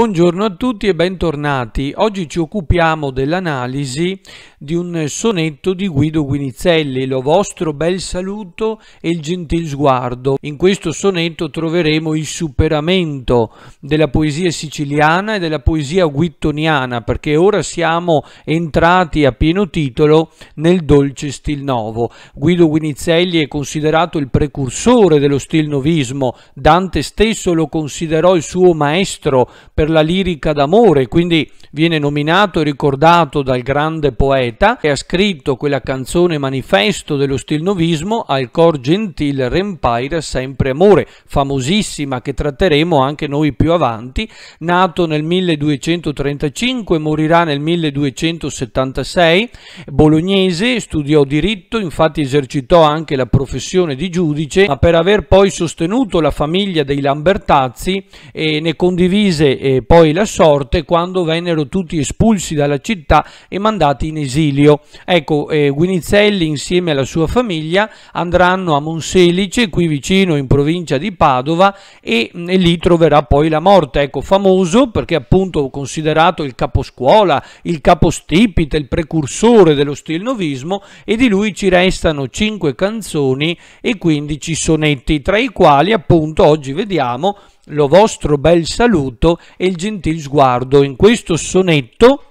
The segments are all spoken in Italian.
Buongiorno a tutti e bentornati. Oggi ci occupiamo dell'analisi di un sonetto di Guido Guinizelli, Lo vostro bel saluto e il gentil sguardo. In questo sonetto troveremo il superamento della poesia siciliana e della poesia guittoniana, perché ora siamo entrati a pieno titolo nel dolce stil novo. Guido Guinizelli è considerato il precursore dello stil novismo, Dante stesso lo considerò il suo maestro per la lirica d'amore, quindi viene nominato e ricordato dal grande poeta che ha scritto quella canzone manifesto dello stilnovismo al cor gentil rempaire sempre amore, famosissima che tratteremo anche noi più avanti, nato nel 1235, morirà nel 1276, bolognese, studiò diritto, infatti esercitò anche la professione di giudice, ma per aver poi sostenuto la famiglia dei Lambertazzi e eh, ne condivise eh, poi la sorte quando vennero tutti espulsi dalla città e mandati in esilio. Ecco, eh, Guinizelli insieme alla sua famiglia andranno a Monselice, qui vicino in provincia di Padova, e, mm, e lì troverà poi la morte. Ecco, famoso perché appunto considerato il caposcuola, il capostipite, il precursore dello stilnovismo e di lui ci restano 5 canzoni e 15 sonetti, tra i quali appunto oggi vediamo lo vostro bel saluto e il gentil sguardo in questo sonetto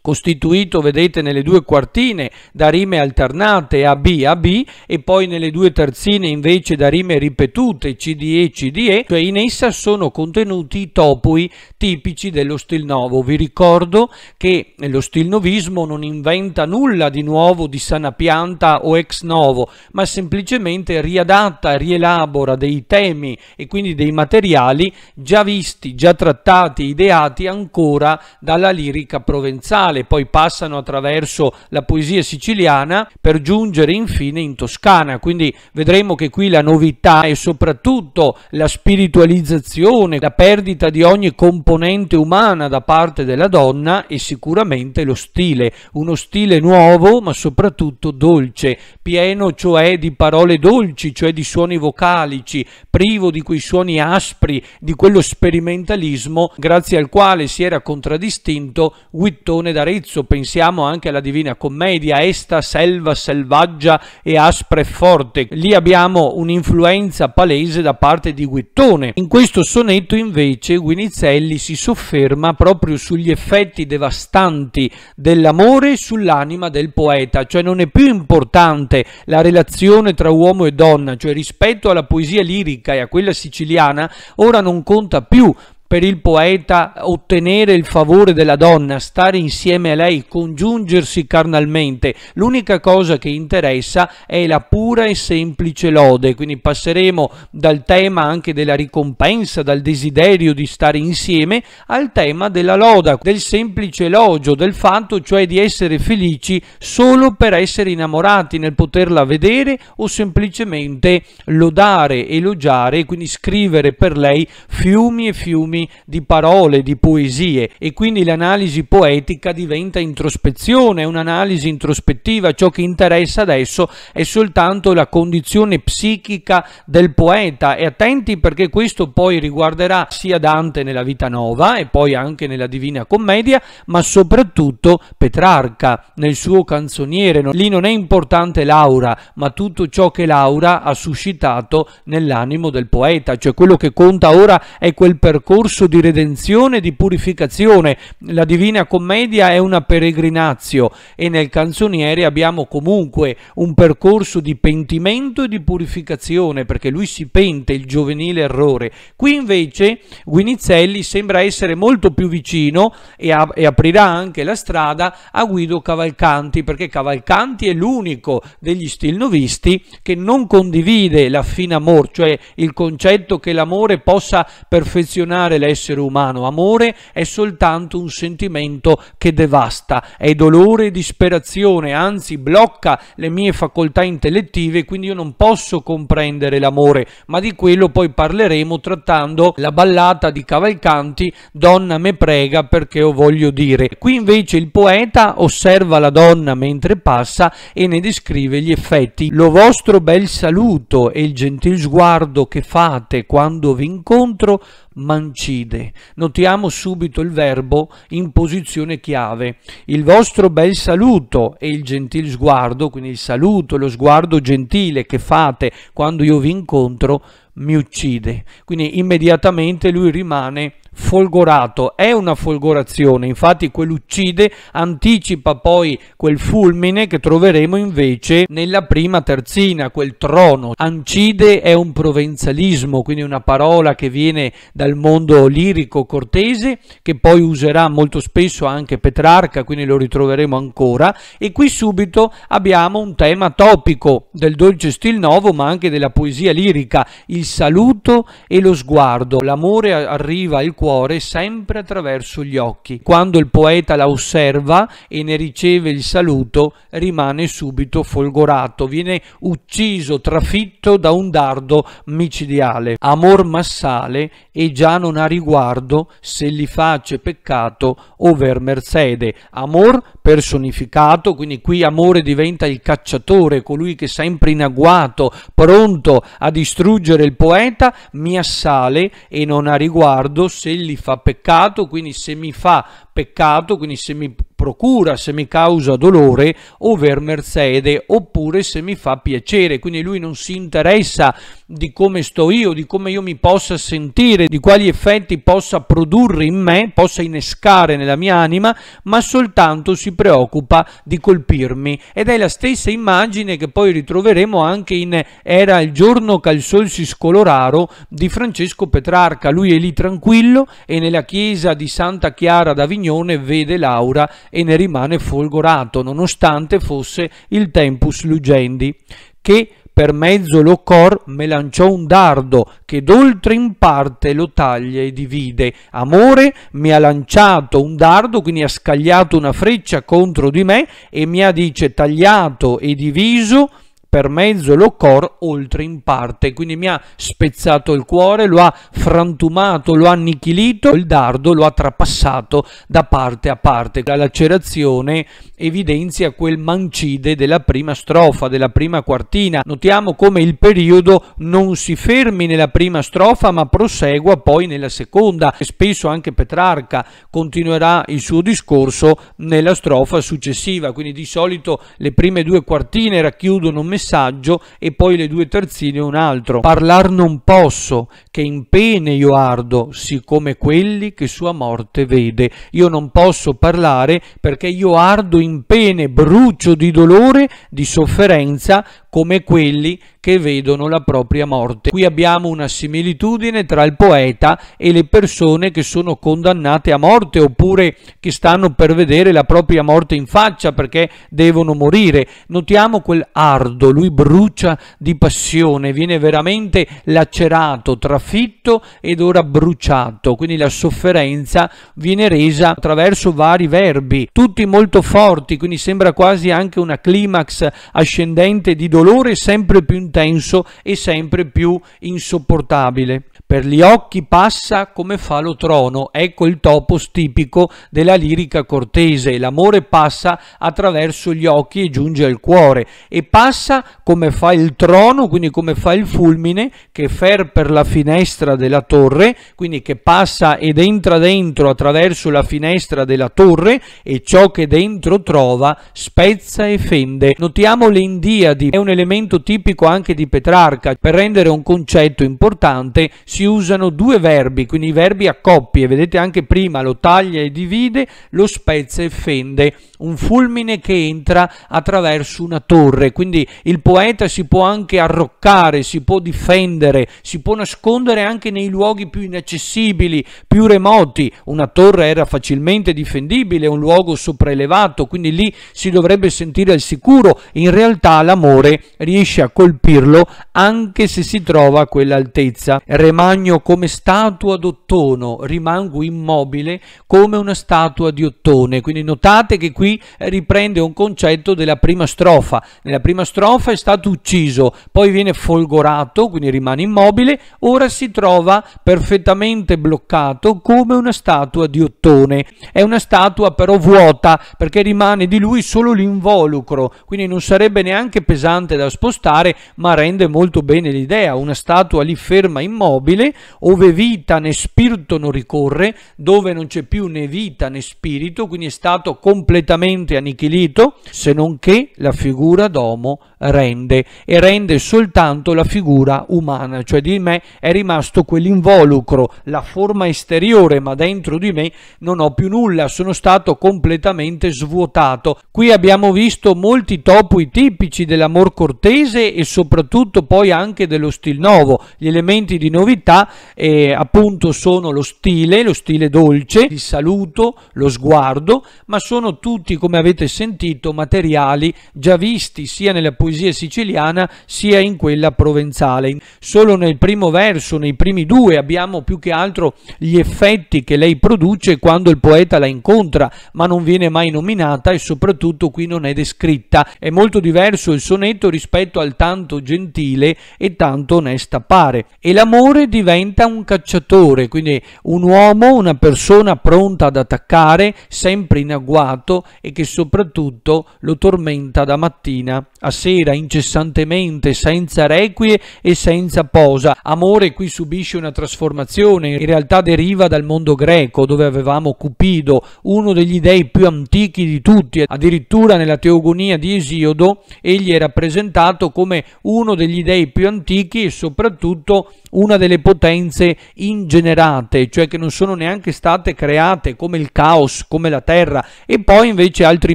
costituito, vedete, nelle due quartine da rime alternate AB, AB e poi nelle due terzine invece da rime ripetute CDE, CDE, cioè in essa sono contenuti i topoi tipici dello stil novo. Vi ricordo che lo stil novismo non inventa nulla di nuovo, di sana pianta o ex novo, ma semplicemente riadatta, rielabora dei temi e quindi dei materiali già visti, già trattati, ideati ancora dalla lirica provenzale nazionale, poi passano attraverso la poesia siciliana per giungere infine in Toscana. Quindi vedremo che qui la novità è soprattutto la spiritualizzazione, la perdita di ogni componente umana da parte della donna e sicuramente lo stile, uno stile nuovo ma soprattutto dolce, pieno cioè di parole dolci, cioè di suoni vocalici, privo di quei suoni aspri, di quello sperimentalismo grazie al quale si era contraddistinto Wittone da d'Arezzo, pensiamo anche alla Divina Commedia, Esta selva selvaggia e aspre forte. Lì abbiamo un'influenza palese da parte di Guittone. In questo sonetto invece Guinizelli si sofferma proprio sugli effetti devastanti dell'amore sull'anima del poeta, cioè non è più importante la relazione tra uomo e donna, cioè rispetto alla poesia lirica e a quella siciliana ora non conta più, per il poeta ottenere il favore della donna, stare insieme a lei, congiungersi carnalmente. L'unica cosa che interessa è la pura e semplice lode, quindi passeremo dal tema anche della ricompensa, dal desiderio di stare insieme, al tema della loda, del semplice elogio, del fatto cioè di essere felici solo per essere innamorati, nel poterla vedere o semplicemente lodare, elogiare, quindi scrivere per lei fiumi e fiumi milioni di parole, di poesie e quindi l'analisi poetica diventa introspezione, un'analisi introspettiva, ciò che interessa adesso è soltanto la condizione psichica del poeta e attenti perché questo poi riguarderà sia Dante nella Vita Nova e poi anche nella Divina Commedia, ma soprattutto Petrarca nel suo canzoniere. Lì non è importante l'aura, ma tutto ciò che l'aura ha suscitato nell'animo del poeta, cioè quello che conta ora è quel percorso percorso di redenzione, e di purificazione. La Divina Commedia è una peregrinazio e nel canzoniere abbiamo comunque un percorso di pentimento e di purificazione perché lui si pente il giovenile errore. Qui invece Guinizelli sembra essere molto più vicino e, ap e aprirà anche la strada a Guido Cavalcanti perché Cavalcanti è l'unico degli stilnovisti che non condivide l'affin amor, cioè il concetto che l'amore possa perfezionare dell'essere umano. Amore è soltanto un sentimento che devasta, è dolore e disperazione, anzi blocca le mie facoltà intellettive, quindi io non posso comprendere l'amore, ma di quello poi parleremo trattando la ballata di Cavalcanti, Donna me prega perché ho voglio dire. Qui invece il poeta osserva la donna mentre passa e ne descrive gli effetti. Lo vostro bel saluto e il gentil sguardo che fate quando vi incontro mancide. Notiamo subito il verbo in posizione chiave. Il vostro bel saluto e il gentil sguardo, quindi il saluto, lo sguardo gentile che fate quando io vi incontro, mi uccide. Quindi immediatamente lui rimane folgorato, è una folgorazione, infatti quell'uccide anticipa poi quel fulmine che troveremo invece nella prima terzina, quel trono. Ancide è un provenzalismo, quindi una parola che viene dal mondo lirico cortese, che poi userà molto spesso anche Petrarca, quindi lo ritroveremo ancora, e qui subito abbiamo un tema topico del dolce stil novo, ma anche della poesia lirica, il saluto e lo sguardo. L'amore arriva al cuore cuore sempre attraverso gli occhi. Quando il poeta la osserva e ne riceve il saluto, rimane subito folgorato, viene ucciso, trafitto da un dardo micidiale. Amor massale e già non ha riguardo se li face peccato o over mercede. Amor personificato, quindi qui amore diventa il cacciatore, colui che sempre in agguato, pronto a distruggere il poeta, mi assale e non ha riguardo se se egli fa peccato, quindi se mi fa peccato, quindi se mi procura se mi causa dolore over mercede oppure se mi fa piacere quindi lui non si interessa di come sto io di come io mi possa sentire di quali effetti possa produrre in me possa innescare nella mia anima ma soltanto si preoccupa di colpirmi ed è la stessa immagine che poi ritroveremo anche in era il giorno calzò il scoloraro di Francesco Petrarca lui è lì tranquillo e nella chiesa di Santa Chiara d'Avignone vede Laura e ne rimane folgorato nonostante fosse il tempus lugendi che per mezzo lo cor me lanciò un dardo che d'oltre in parte lo taglia e divide. Amore mi ha lanciato un dardo, quindi ha scagliato una freccia contro di me e mi ha, dice, tagliato e diviso per mezzo lo cor oltre in parte, quindi mi ha spezzato il cuore, lo ha frantumato, lo ha annichilito, il dardo lo ha trapassato da parte a parte. La lacerazione evidenzia quel mancide della prima strofa, della prima quartina. Notiamo come il periodo non si fermi nella prima strofa ma prosegua poi nella seconda e spesso anche Petrarca continuerà il suo discorso nella strofa successiva, quindi di solito le prime due quartine racchiudono un messaggio messaggio e poi le due terzine un altro. Parlar non posso, che in pene io ardo, siccome quelli che sua morte vede. Io non posso parlare perché io ardo in pene, brucio di dolore, di sofferenza, come quelli che vedono la propria morte. Qui abbiamo una similitudine tra il poeta e le persone che sono condannate a morte oppure che stanno per vedere la propria morte in faccia perché devono morire. Notiamo quel ardo, lui brucia di passione, viene veramente lacerato, trafitto ed ora bruciato, quindi la sofferenza viene resa attraverso vari verbi, tutti molto forti, quindi sembra quasi anche una climax ascendente di dolore dolore sempre più intenso e sempre più insopportabile. Per gli occhi passa come fa lo trono, ecco il topos tipico della lirica cortese. L'amore passa attraverso gli occhi e giunge al cuore e passa come fa il trono, quindi come fa il fulmine che fer per la finestra della torre, quindi che passa ed entra dentro attraverso la finestra della torre e ciò che dentro trova spezza e fende. Notiamo le indiadi, è un elemento tipico anche di Petrarca. Per rendere un concetto importante si si usano due verbi, quindi i verbi a coppie, vedete anche prima lo taglia e divide, lo spezza e fende, un fulmine che entra attraverso una torre, quindi il poeta si può anche arroccare, si può difendere, si può nascondere anche nei luoghi più inaccessibili, più remoti, una torre era facilmente difendibile, un luogo sopraelevato, quindi lì si dovrebbe sentire al sicuro, in realtà l'amore riesce a colpirlo anche se si trova a quell'altezza. Remare ragno come statua d'ottone, rimango immobile come una statua di ottone. Quindi notate che qui eh, riprende un concetto della prima strofa. Nella prima strofa è stato ucciso, poi viene folgorato, quindi rimane immobile, ora si trova perfettamente bloccato come una statua di ottone. È una statua però vuota perché rimane di lui solo l'involucro, quindi non sarebbe neanche pesante da spostare, ma rende molto bene l'idea, una statua lì ferma immobile inutile, ove vita né spirito non ricorre, dove non c'è più né vita né spirito, quindi è stato completamente annichilito, se non che la figura d'uomo rende e rende soltanto la figura umana, cioè di me è rimasto quell'involucro, la forma esteriore, ma dentro di me non ho più nulla, sono stato completamente svuotato. Qui abbiamo visto molti topi tipici dell'amor cortese e soprattutto poi anche dello stil nuovo, gli elementi di novità personalità eh, appunto sono lo stile, lo stile dolce, il saluto, lo sguardo, ma sono tutti, come avete sentito, materiali già visti sia nella poesia siciliana sia in quella provenzale. Solo nel primo verso, nei primi due, abbiamo più che altro gli effetti che lei produce quando il poeta la incontra, ma non viene mai nominata e soprattutto qui non è descritta. È molto diverso il sonetto rispetto al tanto gentile e tanto onesta pare. E l'amore di diventa un cacciatore, quindi un uomo, una persona pronta ad attaccare, sempre in agguato e che soprattutto lo tormenta da mattina a sera incessantemente, senza requie e senza posa. Amore qui subisce una trasformazione, in realtà deriva dal mondo greco dove avevamo Cupido, uno degli dei più antichi di tutti, addirittura nella teogonia di Esiodo egli è rappresentato come uno degli dei più antichi e soprattutto una delle potenze ingenerate, cioè che non sono neanche state create come il caos, come la terra, e poi invece altri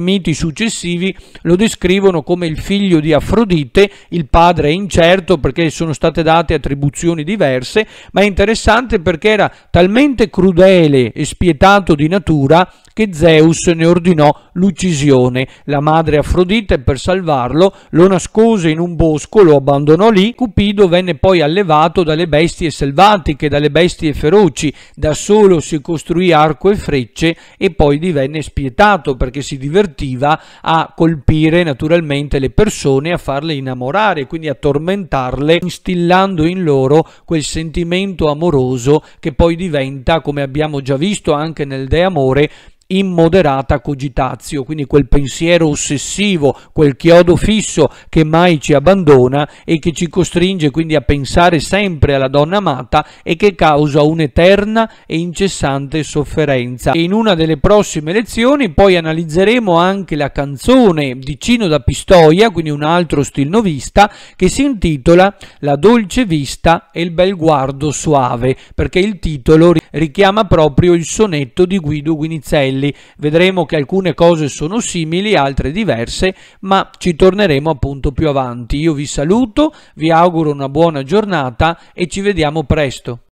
miti successivi lo descrivono come il figlio di Afrodite, il padre è incerto perché sono state date attribuzioni diverse, ma è interessante perché era talmente crudele e spietato di natura che Zeus ne ordinò l'uccisione. La madre Afrodite per salvarlo lo nascose in un bosco, lo abbandonò lì, Cupido venne poi allevato dalle dalle bestie selvatiche, dalle bestie feroci, da solo si costruì arco e frecce e poi divenne spietato perché si divertiva a colpire naturalmente le persone, a farle innamorare, quindi a tormentarle, instillando in loro quel sentimento amoroso che poi diventa, come abbiamo già visto anche nel De Amore, immoderata cogitazio, quindi quel pensiero ossessivo, quel chiodo fisso che mai ci abbandona e che ci costringe quindi a pensare sempre alla donna amata e che causa un'eterna e incessante sofferenza. E in una delle prossime lezioni poi analizzeremo anche la canzone di Cino da Pistoia, quindi un altro stilnovista, che si intitola La dolce vista e il bel guardo soave, perché il titolo richiama proprio il sonetto di Guido Guinizelli gemelli. Vedremo che alcune cose sono simili, altre diverse, ma ci torneremo appunto più avanti. Io vi saluto, vi auguro una buona giornata e ci vediamo presto.